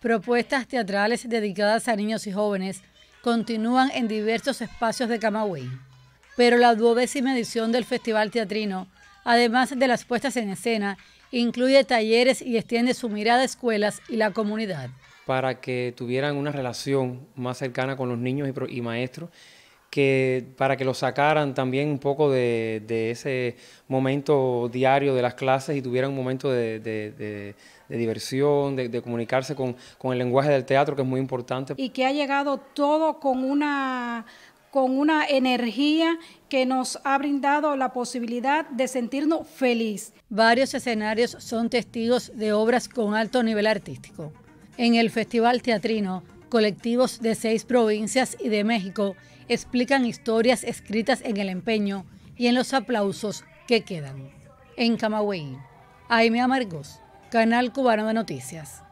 Propuestas teatrales dedicadas a niños y jóvenes continúan en diversos espacios de Camagüey, pero la duodécima edición del Festival Teatrino, además de las puestas en escena, incluye talleres y extiende su mirada a escuelas y la comunidad. Para que tuvieran una relación más cercana con los niños y, y maestros que para que lo sacaran también un poco de, ese momento diario de las clases y tuvieran un momento de, diversión, de, comunicarse con, el lenguaje del teatro, que es muy importante. Y que ha llegado todo con una, con una energía que nos ha brindado la posibilidad de sentirnos feliz. Varios escenarios son testigos de obras con alto nivel artístico. En el Festival Teatrino, Colectivos de seis provincias y de México explican historias escritas en el empeño y en los aplausos que quedan. En Camagüey, Aime Amargos, Canal Cubano de Noticias.